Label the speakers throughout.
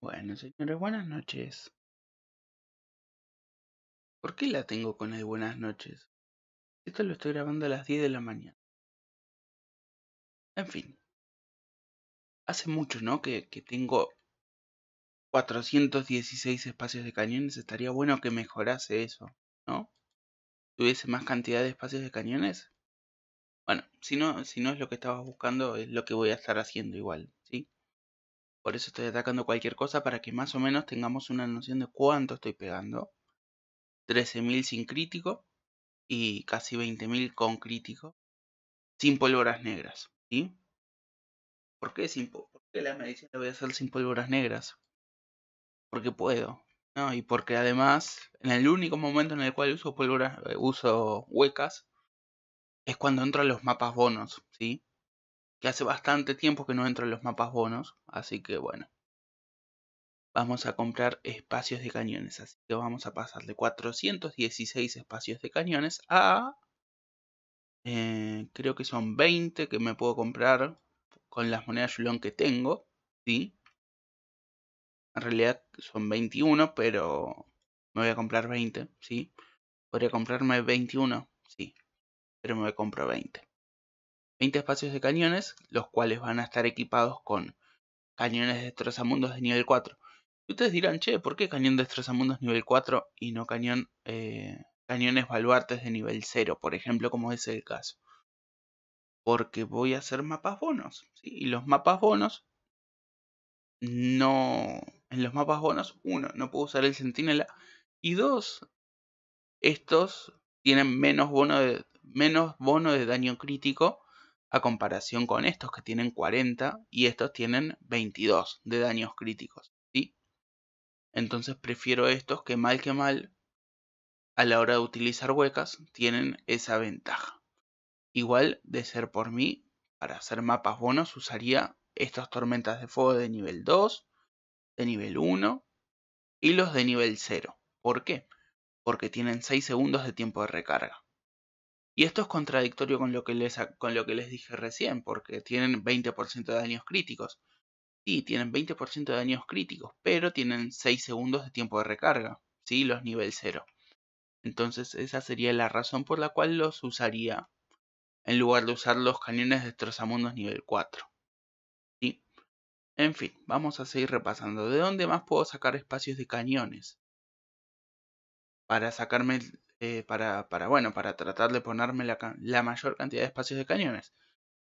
Speaker 1: Bueno, señores, buenas noches. ¿Por qué la tengo con el buenas noches? Esto lo estoy grabando a las 10 de la mañana. En fin. Hace mucho, ¿no? Que, que tengo 416 espacios de cañones. Estaría bueno que mejorase eso, ¿no? Tuviese más cantidad de espacios de cañones. Bueno, si no, si no es lo que estabas buscando, es lo que voy a estar haciendo igual. Por eso estoy atacando cualquier cosa para que más o menos tengamos una noción de cuánto estoy pegando. 13.000 sin crítico y casi 20.000 con crítico. Sin pólvoras negras. ¿sí? ¿Por qué, la ¿Por qué voy a hacer sin pólvoras negras? Porque puedo. ¿no? Y porque además, en el único momento en el cual uso eh, uso huecas, es cuando entro a los mapas bonos, ¿sí? que hace bastante tiempo que no entro en los mapas bonos, así que bueno. Vamos a comprar espacios de cañones, así que vamos a pasar de 416 espacios de cañones a... Eh, creo que son 20 que me puedo comprar con las monedas Yulon que tengo, ¿sí? En realidad son 21, pero me voy a comprar 20, ¿sí? Podría comprarme 21, sí, pero me compro 20 espacios de cañones, los cuales van a estar equipados con cañones de destrozamundos de nivel 4. Y ustedes dirán, che, ¿por qué cañón destrozamundos nivel 4 y no cañón, eh, cañones baluartes de nivel 0, por ejemplo, como es el caso? Porque voy a hacer mapas bonos. Y los mapas bonos no. En los mapas bonos, uno, no puedo usar el centinela. Y dos, estos tienen menos bono de, menos bono de daño crítico a comparación con estos que tienen 40 y estos tienen 22 de daños críticos, ¿sí? Entonces prefiero estos que mal que mal, a la hora de utilizar huecas, tienen esa ventaja. Igual, de ser por mí, para hacer mapas bonos usaría estas tormentas de fuego de nivel 2, de nivel 1 y los de nivel 0. ¿Por qué? Porque tienen 6 segundos de tiempo de recarga. Y esto es contradictorio con lo que les, con lo que les dije recién, porque tienen 20% de daños críticos. Sí, tienen 20% de daños críticos, pero tienen 6 segundos de tiempo de recarga. Sí, los nivel 0. Entonces esa sería la razón por la cual los usaría en lugar de usar los cañones destrozamundos nivel 4. En fin, vamos a seguir repasando. ¿De dónde más puedo sacar espacios de cañones? Para sacarme eh, para, bueno, para tratar de ponerme la, mayor cantidad de espacios de cañones.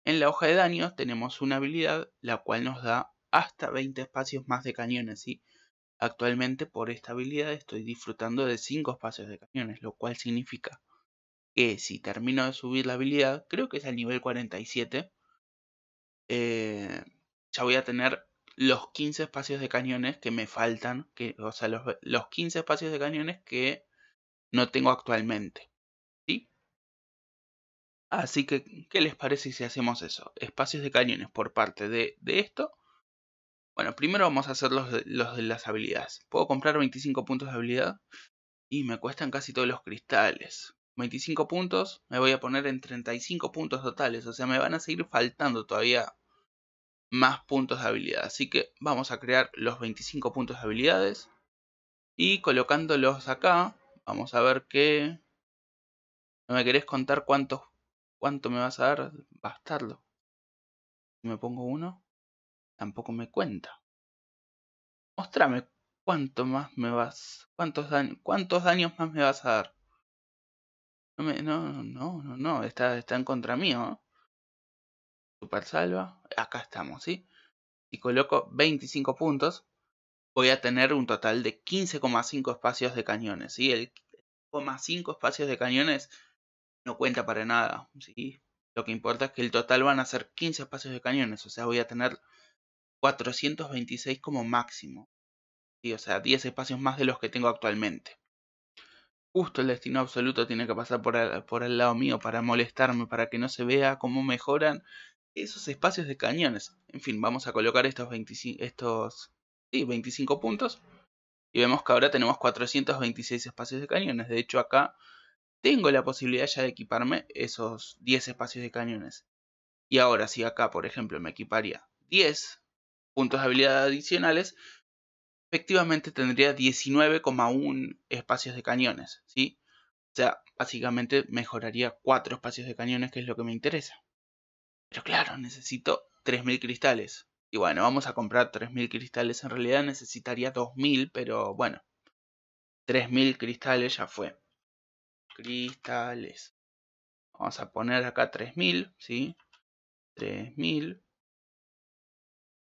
Speaker 1: En la hoja de daños tenemos una habilidad la cual nos da hasta 20 espacios más de cañones y actualmente por esta habilidad estoy disfrutando de 5 espacios de cañones, lo cual significa que si termino de subir la habilidad, creo que es al nivel 47, eh, ya voy a tener los 15 espacios de cañones que me faltan, que, o sea, los, los 15 espacios de cañones que no tengo actualmente. ¿Sí? Así que, ¿qué les parece si hacemos eso? Espacios de cañones por parte de, esto. Bueno, primero vamos a hacer los, los de las habilidades. Puedo comprar 25 puntos de habilidad y me cuestan casi todos los cristales. 25 puntos, me voy a poner en 35 puntos totales, o sea, me van a seguir faltando todavía más puntos de habilidad. Así que vamos a crear los 25 puntos de habilidades y colocándolos acá Vamos a ver qué... ¿No me querés contar cuánto, cuánto me vas a dar? Bastarlo. Si me pongo uno, tampoco me cuenta. Mostrame cuánto más me vas... Cuántos, daños, cuántos más me vas a dar. No, no, no, no, no, está, está en contra mío. ¿eh? Super salva. Acá estamos, ¿sí? Y coloco 25 puntos voy a tener un total de 15,5 espacios de cañones. y El 15,5 espacios de cañones no cuenta para nada. ¿sí? Lo que importa es que el total van a ser 15 espacios de cañones, o sea, voy a tener 426 como máximo. ¿sí? O sea, 10 espacios más de los que tengo actualmente. Justo el destino absoluto tiene que pasar por el, por el lado mío para molestarme, para que no se vea cómo mejoran esos espacios de cañones. En fin, vamos a colocar estos, 25, estos 25 puntos. Y vemos que ahora tenemos 426 espacios de cañones. De hecho, acá tengo la posibilidad ya de equiparme esos 10 espacios de cañones. Y ahora, si acá, por ejemplo, me equiparía 10 puntos de habilidad adicionales, efectivamente tendría 19,1 espacios de cañones, ¿sí? O sea, básicamente mejoraría 4 espacios de cañones, que es lo que me interesa. Pero claro, necesito 3.000 cristales. Y bueno, vamos a comprar 3.000 cristales. En realidad necesitaría 2.000, pero bueno. 3.000 cristales ya fue. Cristales. Vamos a poner acá 3.000, ¿sí? 3.000.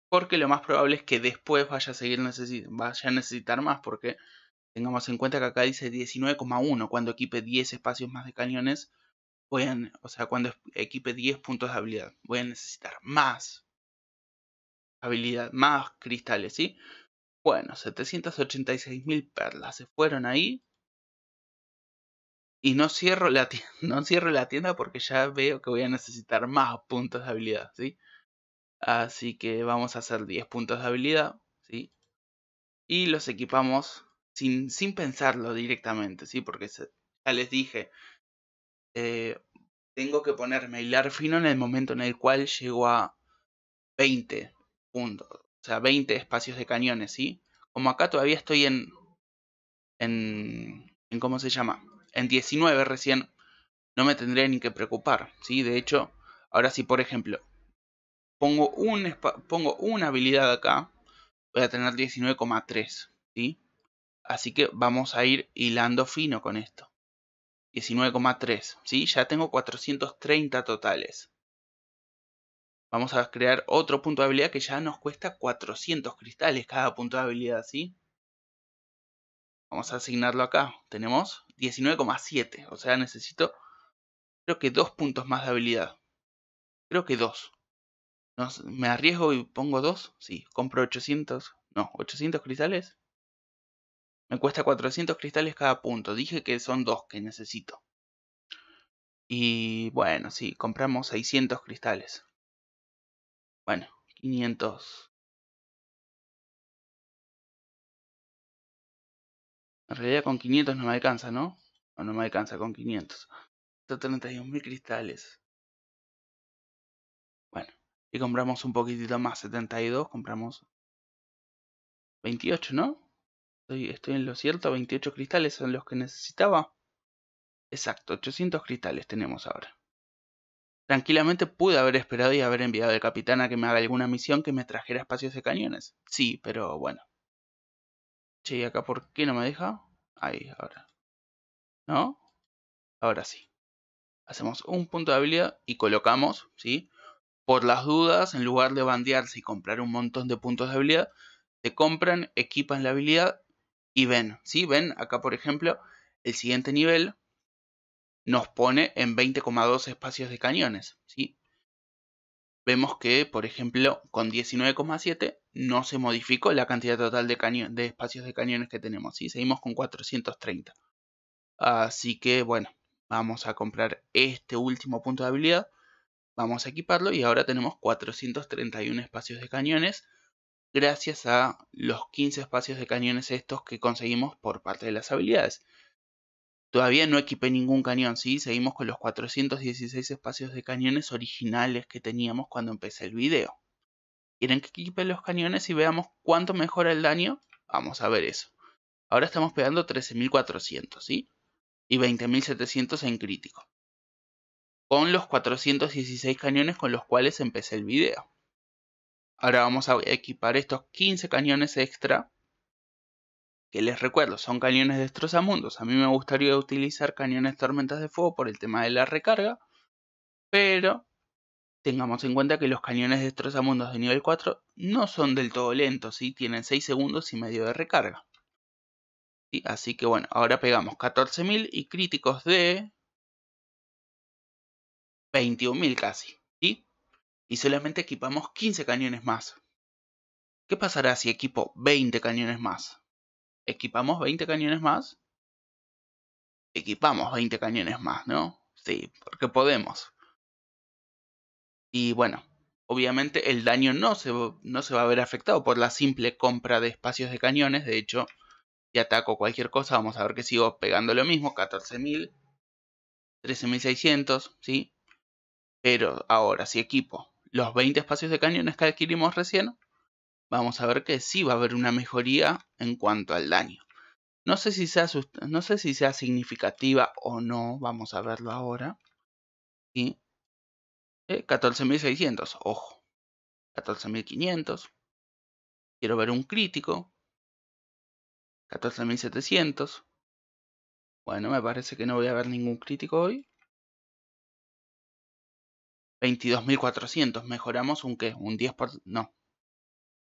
Speaker 1: Porque lo más probable es que después vaya a seguir vaya a necesitar más. Porque tengamos en cuenta que acá dice 19,1. Cuando equipe 10 espacios más de cañones, voy a, o sea, cuando equipe 10 puntos de habilidad, voy a necesitar más habilidad, más cristales, ¿sí? Bueno, 786.000 perlas se fueron ahí. Y no cierro, la tienda, no cierro la tienda porque ya veo que voy a necesitar más puntos de habilidad, ¿sí? Así que vamos a hacer 10 puntos de habilidad, ¿sí? Y los equipamos sin, sin pensarlo directamente, ¿sí? Porque ya les dije, eh, tengo que ponerme hilar fino en el momento en el cual llego a 20 o sea, 20 espacios de cañones, ¿sí? Como acá todavía estoy en, en, en ¿cómo se llama? En 19 recién, no me tendría ni que preocupar, ¿sí? De hecho, ahora sí, por ejemplo, pongo, un, pongo una habilidad acá, voy a tener 19,3, ¿sí? Así que vamos a ir hilando fino con esto. 19,3, ¿sí? Ya tengo 430 totales. Vamos a crear otro punto de habilidad que ya nos cuesta 400 cristales cada punto de habilidad, ¿sí? Vamos a asignarlo acá. Tenemos 19,7. O sea, necesito creo que dos puntos más de habilidad. Creo que dos. ¿Me arriesgo y pongo dos? Sí. Compro 800. No, 800 cristales. Me cuesta 400 cristales cada punto. Dije que son dos que necesito. Y bueno, sí, compramos 600 cristales. Bueno, 500. En realidad con 500 no me alcanza, ¿no? No, me alcanza con 500. 131.000 cristales. Bueno, y compramos un poquitito más, 72, compramos 28, ¿no? estoy en lo cierto, 28 cristales son los que necesitaba. Exacto, 800 cristales tenemos ahora. Tranquilamente pude haber esperado y haber enviado al capitán a que me haga alguna misión que me trajera espacios de cañones. Sí, pero bueno. Che, acá por qué no me deja? Ahí, ahora. ¿No? Ahora sí. Hacemos un punto de habilidad y colocamos, ¿sí? Por las dudas, en lugar de bandearse y comprar un montón de puntos de habilidad, te compran, equipan la habilidad y ven, ¿sí? Ven acá, por ejemplo, el siguiente nivel, nos pone en 20,2 espacios de cañones. Vemos que, por ejemplo, con 19,7 no se modificó la cantidad total de, espacios de cañones que tenemos. Seguimos con 430. Así que, bueno, vamos a comprar este último punto de habilidad. Vamos a equiparlo y ahora tenemos 431 espacios de cañones gracias a los 15 espacios de cañones estos que conseguimos por parte de las habilidades. Todavía no equipé ningún cañón, ¿sí? Seguimos con los 416 espacios de cañones originales que teníamos cuando empecé el video. ¿Quieren que equipe los cañones y veamos cuánto mejora el daño? Vamos a ver eso. Ahora estamos pegando 13.400, ¿sí? Y 20.700 en crítico. Con los 416 cañones con los cuales empecé el video. Ahora vamos a equipar estos 15 cañones extra que les recuerdo son cañones destrozamundos. A mí me gustaría utilizar cañones tormentas de fuego por el tema de la recarga, pero tengamos en cuenta que los cañones destrozamundos de nivel 4 no son del todo lentos, y tienen 6 segundos y medio de recarga. y Así que bueno, ahora pegamos 14.000 y críticos de 21.000 casi. ¿sí? Y solamente equipamos 15 cañones más. ¿Qué pasará si equipo 20 cañones más? equipamos 20 cañones más. Equipamos 20 cañones más, ¿no? Sí, porque podemos. Y bueno, obviamente el daño no se, no se va a ver afectado por la simple compra de espacios de cañones. De hecho, si ataco cualquier cosa, vamos a ver que sigo pegando lo mismo, 14.000, 13.600, ¿sí? Pero ahora, si equipo los 20 espacios de cañones que adquirimos recién, vamos a ver que sí va a haber una mejoría en cuanto al daño. No sé si sea, no sé si sea significativa o no, vamos a verlo ahora. 14.600, eh, ojo. 14.500. Quiero ver un crítico. 14.700. Bueno, me parece que no voy a ver ningún crítico hoy. 22.400, mejoramos un qué, un 10%, por... no,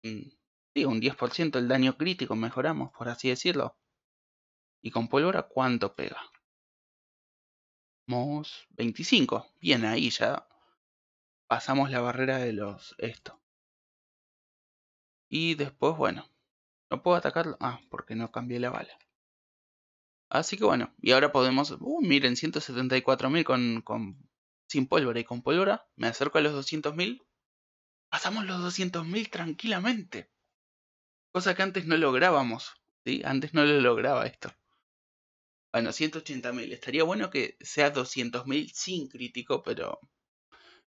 Speaker 1: Mm, sí, un 10% el daño crítico, mejoramos, por así decirlo. ¿Y con pólvora cuánto pega? Mos 25. Bien, ahí ya pasamos la barrera de los esto. Y después, bueno, no puedo atacarlo. Ah, porque no cambié la bala. Así que bueno, y ahora podemos... Uh, miren, 174.000 con, con, sin pólvora y con pólvora. Me acerco a los 200.000 pasamos los 200.000 tranquilamente. Cosa que antes no lográbamos, ¿sí? Antes no lo lograba esto. Bueno, 180.000. Estaría bueno que sea 200.000 sin crítico, pero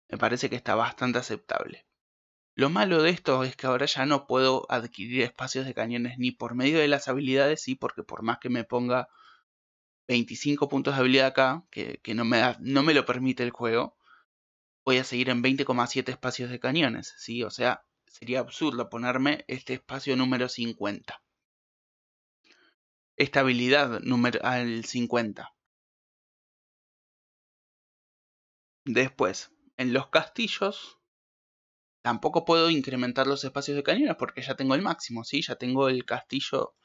Speaker 1: me parece que está bastante aceptable. Lo malo de esto es que ahora ya no puedo adquirir espacios de cañones ni por medio de las habilidades, y porque por más que me ponga 25 puntos de habilidad acá, que, que no, me no me lo permite el juego, voy a seguir en 20,7 espacios de cañones, ¿sí? O sea, sería absurdo ponerme este espacio número 50. Estabilidad número al 50. Después, en los castillos, tampoco puedo incrementar los espacios de cañones porque ya tengo el máximo, ¿sí? Ya tengo el castillo,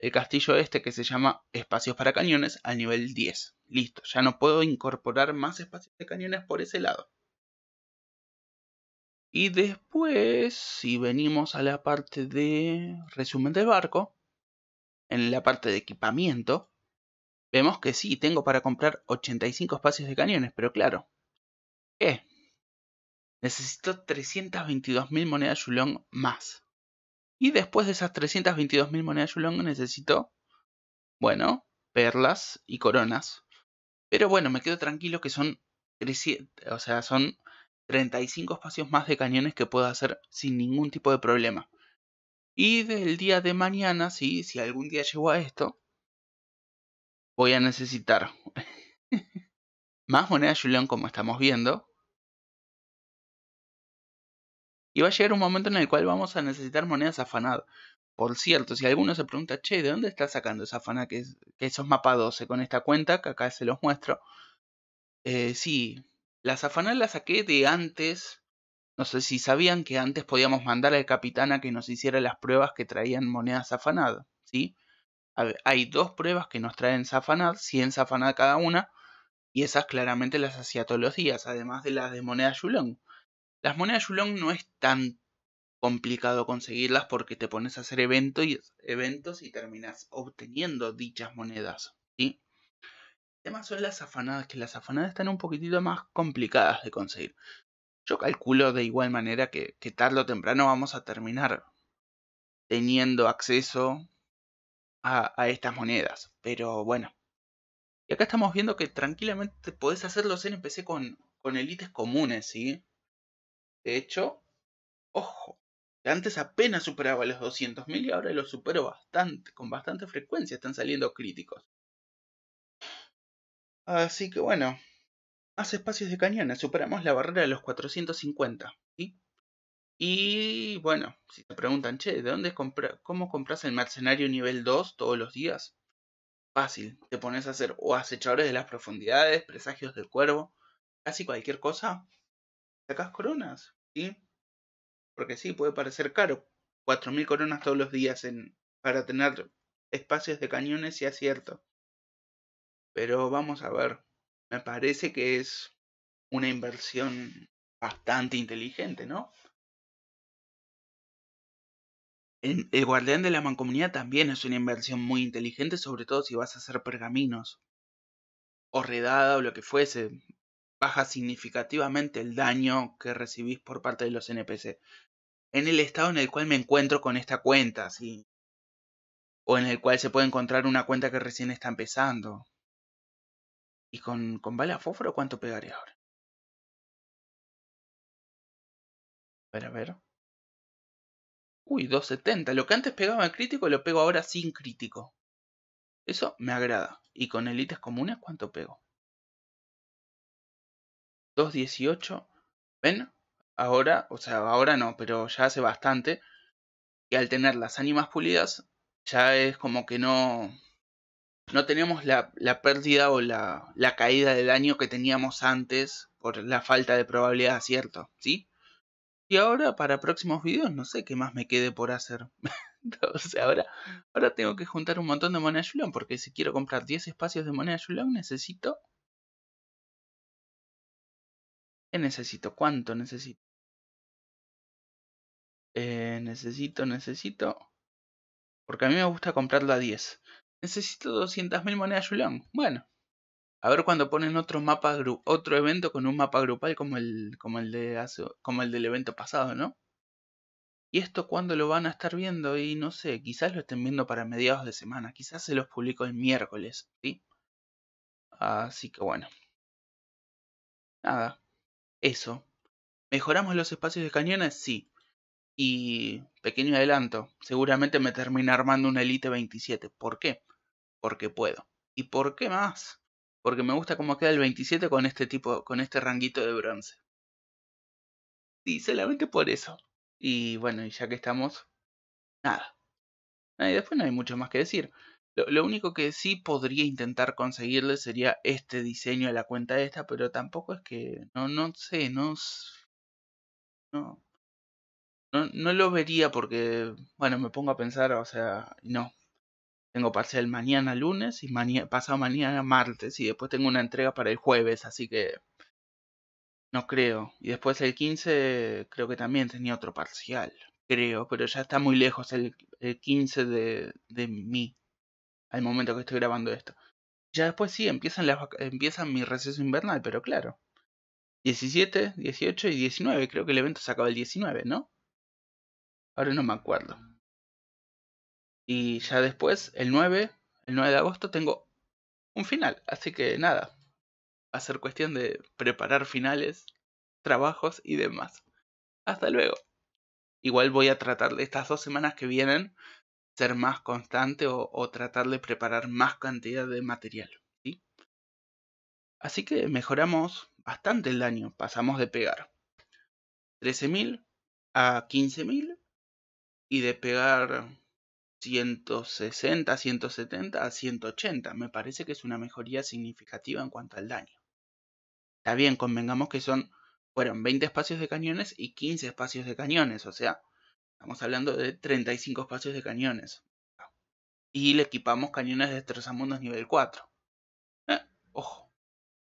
Speaker 1: el castillo este que se llama espacios para cañones al nivel 10. Listo, ya no puedo incorporar más espacios de cañones por ese lado. Y después, si venimos a la parte de resumen del barco, en la parte de equipamiento, vemos que sí, tengo para comprar 85 espacios de cañones, pero claro, ¿qué? Necesito 322.000 monedas Yulong más. Y después de esas 322.000 monedas Yulong necesito, bueno, perlas y coronas. Pero bueno, me quedo tranquilo que son, o sea, son 35 espacios más de cañones que puedo hacer sin ningún tipo de problema. Y del día de mañana, sí, si algún día llego a esto, voy a necesitar más monedas Julián como estamos viendo. Y va a llegar un momento en el cual vamos a necesitar monedas afanadas. Por cierto, si alguno se pregunta, che, ¿de dónde está sacando esa fana que, esos mapa 12 con esta cuenta? Que acá se los muestro. Eh, sí, la afanadas la saqué de antes. No sé si sabían que antes podíamos mandar al capitán a que nos hiciera las pruebas que traían moneda zafanada, ¿sí? hay dos pruebas que nos traen zafanad, 100 zafanad cada una, y esas claramente las hacía todos los días, además de las de moneda Yulong. Las monedas Yulong no es tan complicado conseguirlas porque te pones a hacer y, eventos y terminas obteniendo dichas monedas, ¿sí? Además son las afanadas, que las afanadas están un poquitito más complicadas de conseguir. Yo calculo de igual manera que, tarde o temprano vamos a terminar teniendo acceso a, estas monedas. Pero bueno. Y acá estamos viendo que tranquilamente podés hacerlo. los NPC con, con elites comunes, ¿sí? De hecho, ojo, antes apenas superaba los 200.000 y ahora lo supero bastante, con bastante frecuencia están saliendo críticos. Así que bueno, más espacios de cañones, superamos la barrera de los 450. ¿sí? Y bueno, si te preguntan, che, ¿de dónde compra cómo compras el mercenario nivel 2 todos los días? Fácil, te pones a hacer o acechadores de las profundidades, presagios del cuervo, casi cualquier cosa. Sacas coronas, ¿sí? Porque sí, puede parecer caro. 4.000 coronas todos los días en, para tener espacios de cañones y cierto. Pero vamos a ver. Me parece que es una inversión bastante inteligente, ¿no? El, guardián de la mancomunidad también es una inversión muy inteligente, sobre todo si vas a hacer pergaminos. O redada o lo que fuese. Baja significativamente el daño que recibís por parte de los NPC. En el estado en el cual me encuentro con esta cuenta, sí. O en el cual se puede encontrar una cuenta que recién está empezando. ¿Y con, con bala fósforo cuánto pegaré ahora? A ver, a ver. Uy, 270. Lo que antes pegaba en crítico lo pego ahora sin crítico. Eso me agrada. ¿Y con élites comunes cuánto pego? 218. ¿Ven? Ahora, o sea, ahora no, pero ya hace bastante. Y al tener las ánimas pulidas, ya es como que no, no tenemos la, pérdida o la, caída de daño que teníamos antes por la falta de probabilidad ¿cierto? ¿sí? Y ahora para próximos videos no sé qué más me quede por hacer. Entonces ahora, ahora tengo que juntar un montón de moneda Yulon porque si quiero comprar 10 espacios de moneda Yulon necesito... ¿Qué necesito? ¿Cuánto necesito? Eh, necesito, necesito... Porque a mí me gusta comprarlo a 10. Necesito 200.000 monedas Yulong. Bueno. A ver cuando ponen otro mapa otro evento con un mapa grupal como el como el de como el del evento pasado, ¿no? Y esto cuándo lo van a estar viendo y no sé, quizás lo estén viendo para mediados de semana, quizás se los publico el miércoles, ¿sí? Así que bueno. Nada. Eso. ¿Mejoramos los espacios de cañones? Sí. Y pequeño adelanto, seguramente me termina armando una Elite 27. ¿Por qué? porque puedo. ¿Y por qué más? Porque me gusta cómo queda el 27 con este tipo, con este ranguito de bronce. Y solamente por eso. Y bueno, y ya que estamos, nada. Y después no hay mucho más que decir. Lo, único que sí podría intentar conseguirle sería este diseño a la cuenta esta, pero tampoco es que. No, no sé, no. No. No, no lo vería porque, bueno, me pongo a pensar, o sea, no, tengo parcial mañana lunes y pasado mañana martes y después tengo una entrega para el jueves, así que no creo. Y después el 15 creo que también tenía otro parcial, creo, pero ya está muy lejos el, quince 15 de, de mí, al momento que estoy grabando esto. Ya después sí, empiezan, las, empiezan mi receso invernal, pero claro. 17, 18 y 19, creo que el evento se acaba el 19, ¿no? Ahora no me acuerdo. Y ya después, el 9, el 9 de agosto, tengo un final. Así que nada, va a ser cuestión de preparar finales, trabajos y demás. Hasta luego. Igual voy a tratar de estas dos semanas que vienen ser más constante o, tratar de preparar más cantidad de material. Así que mejoramos bastante el daño. Pasamos de pegar 13.000 a 15.000 y de pegar 160, 170 a 180. Me parece que es una mejoría significativa en cuanto al daño. Está bien, convengamos que son fueron 20 espacios de cañones y 15 espacios de cañones, o sea, estamos hablando de 35 espacios de cañones. Y le equipamos cañones de destrozamundos nivel 4. Eh, ojo.